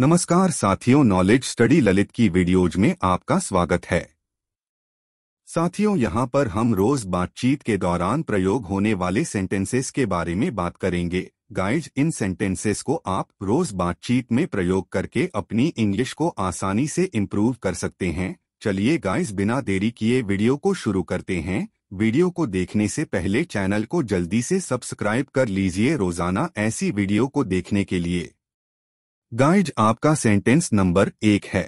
नमस्कार साथियों knowledge study Lalit की वीडियोज में आपका स्वागत है साथियों यहाँ पर हम रोज बातचीत के दौरान प्रयोग होने वाले सेंटेंसेस के बारे में बात करेंगे गाइज इन सेंटेंसेस को आप रोज बातचीत में प्रयोग करके अपनी इंग्लिश को आसानी से इम्प्रूव कर सकते हैं चलिए गाइज बिना देरी किए वीडियो को शुरू करते हैं वीडियो को देखने से पहले चैनल को जल्दी से सब्सक्राइब कर लीजिए रोजाना ऐसी वीडियो को देखने के लिए गाइड आपका सेंटेंस नंबर एक है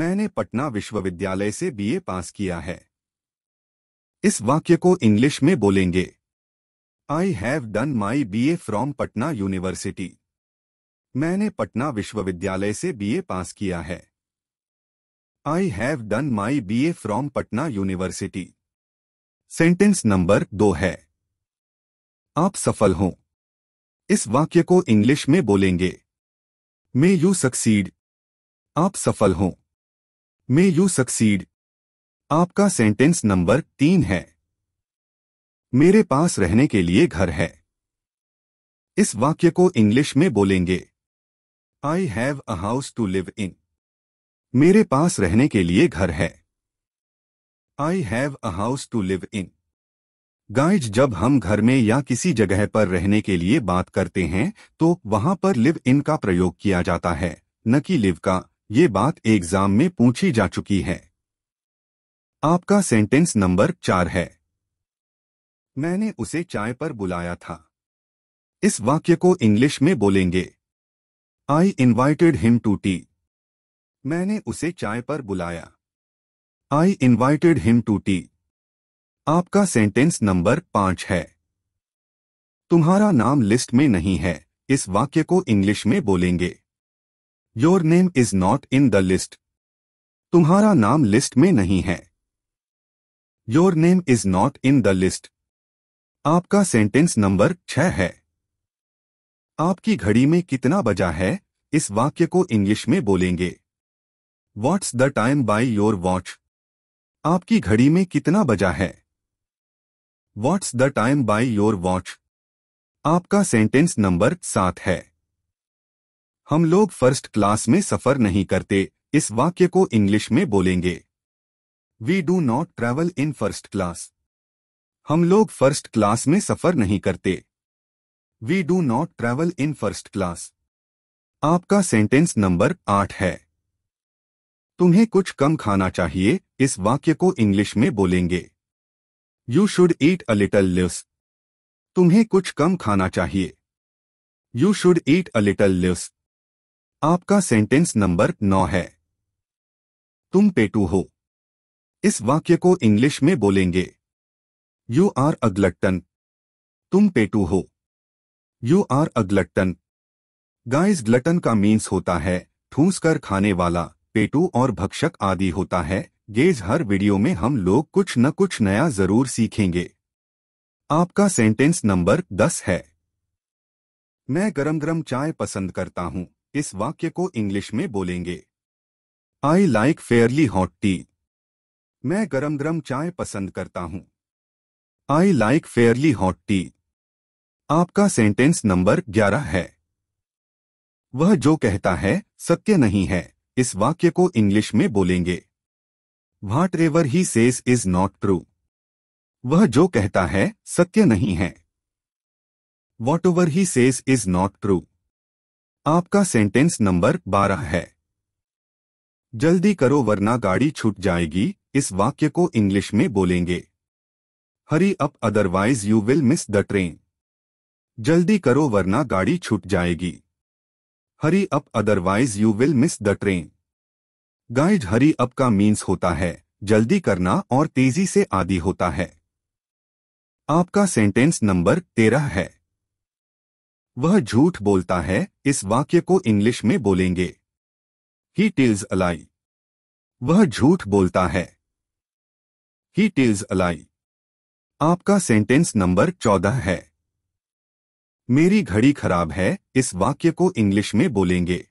मैंने पटना विश्वविद्यालय से बीए पास किया है इस वाक्य को इंग्लिश में बोलेंगे I have done my B A from Patna university मैंने पटना विश्वविद्यालय से बीए पास किया है I have done my B A from Patna university sentence number दो है आप सफल हों इस वाक्य को इंग्लिश में बोलेंगे मे यू सक्सीड आप सफल हों मे यू सक्सीड आपका सेंटेंस नंबर तीन है मेरे पास रहने के लिए घर है इस वाक्य को इंग्लिश में बोलेंगे I have a house to live in मेरे पास रहने के लिए घर है I have a house to live in guys जब हम घर में या किसी जगह पर रहने के लिए बात करते हैं तो वहां पर लिव इन का प्रयोग किया जाता है न कि लिव का ये बात एग्जाम में पूछी जा चुकी है आपका सेंटेंस नंबर चार है मैंने उसे चाय पर बुलाया था इस वाक्य को इंग्लिश में बोलेंगे I invited him to tea मैंने उसे चाय पर बुलाया I invited him to tea आपका सेंटेंस नंबर पांच है तुम्हारा नाम लिस्ट में नहीं है इस वाक्य को इंग्लिश में बोलेंगे your name is not in the list तुम्हारा नाम लिस्ट में नहीं है your name is not in the list आपका सेंटेंस नंबर छह है आपकी घड़ी में कितना बजा है इस वाक्य को इंग्लिश में बोलेंगे what's the time by your watch आपकी घड़ी में कितना बजा है what's the time by your watch आपका सेंटेंस नंबर सात है हम लोग फर्स्ट क्लास में सफर नहीं करते इस वाक्य को इंग्लिश में बोलेंगे we do not travel in first class हम लोग फर्स्ट क्लास में सफर नहीं करते we do not travel in first class आपका सेंटेंस नंबर आठ है तुम्हें कुछ कम खाना चाहिए इस वाक्य को इंग्लिश में बोलेंगे you should eat a little less तुम्हें कुछ कम खाना चाहिए you should eat a little less आपका सेंटेंस नंबर नौ है तुम पेटू हो इस वाक्य को इंग्लिश में बोलेंगे यू आर अग्लटन तुम पेटू हो you are a glutton guys glutton का मीन्स होता है ठूंस कर खाने वाला पेटू और भक्षक आदि होता है गेज हर वीडियो में हम लोग कुछ न कुछ नया जरूर सीखेंगे आपका सेंटेंस नंबर दस है मैं गरम गरम चाय पसंद करता हूँ इस वाक्य को इंग्लिश में बोलेंगे I like fairly hot tea मैं गरम गरम चाय पसंद करता हूँ I like fairly hot tea आपका सेंटेंस नंबर ग्यारह है वह जो कहता है सत्य नहीं है इस वाक्य को इंग्लिश में बोलेंगे whatever he says is not true वह जो कहता है सत्य नहीं है whatever he says is not true आपका सेंटेंस नंबर बारह है जल्दी करो वरना गाड़ी छूट जाएगी इस वाक्य को इंग्लिश में बोलेंगे hurry up otherwise you will miss the train जल्दी करो वरना गाड़ी छूट जाएगी hurry up otherwise you will miss the train guys hurry up का मीन्स होता है जल्दी करना और तेजी से आदि होता है आपका सेंटेंस नंबर तेरह है वह झूठ बोलता है इस वाक्य को इंग्लिश में बोलेंगे ही टिल्स अलाई वह झूठ बोलता है ही टिल्स अलाई आपका सेंटेंस नंबर चौदह है मेरी घड़ी खराब है इस वाक्य को इंग्लिश में बोलेंगे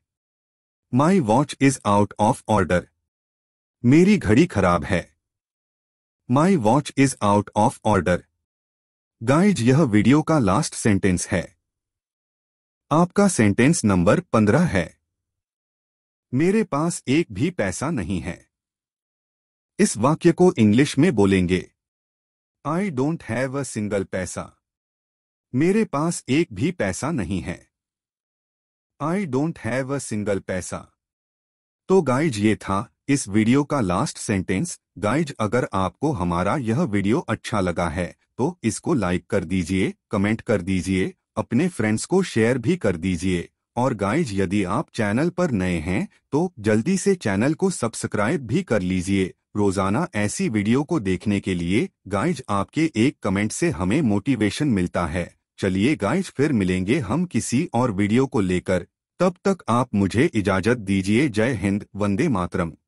my watch is out of order मेरी घड़ी खराब है my watch is out of order guys यह वीडियो का लास्ट सेंटेंस है आपका सेंटेंस नंबर पंद्रह है मेरे पास एक भी पैसा नहीं है इस वाक्य को इंग्लिश में बोलेंगे I don't have a single paisa मेरे पास एक भी पैसा नहीं है I don't have a single paisa तो गाइज ये था इस वीडियो का लास्ट सेंटेंस गाइज अगर आपको हमारा यह वीडियो अच्छा लगा है तो इसको लाइक कर दीजिए कमेंट कर दीजिए अपने फ्रेंड्स को शेयर भी कर दीजिए और गाइज यदि आप चैनल पर नए हैं तो जल्दी से चैनल को सब्सक्राइब भी कर लीजिए रोजाना ऐसी वीडियो को देखने के लिए गाइज आपके एक कमेंट से हमें मोटिवेशन मिलता है चलिए गाइज फिर मिलेंगे हम किसी और वीडियो को लेकर तब तक आप मुझे इजाजत दीजिए जय हिंद वंदे मातरम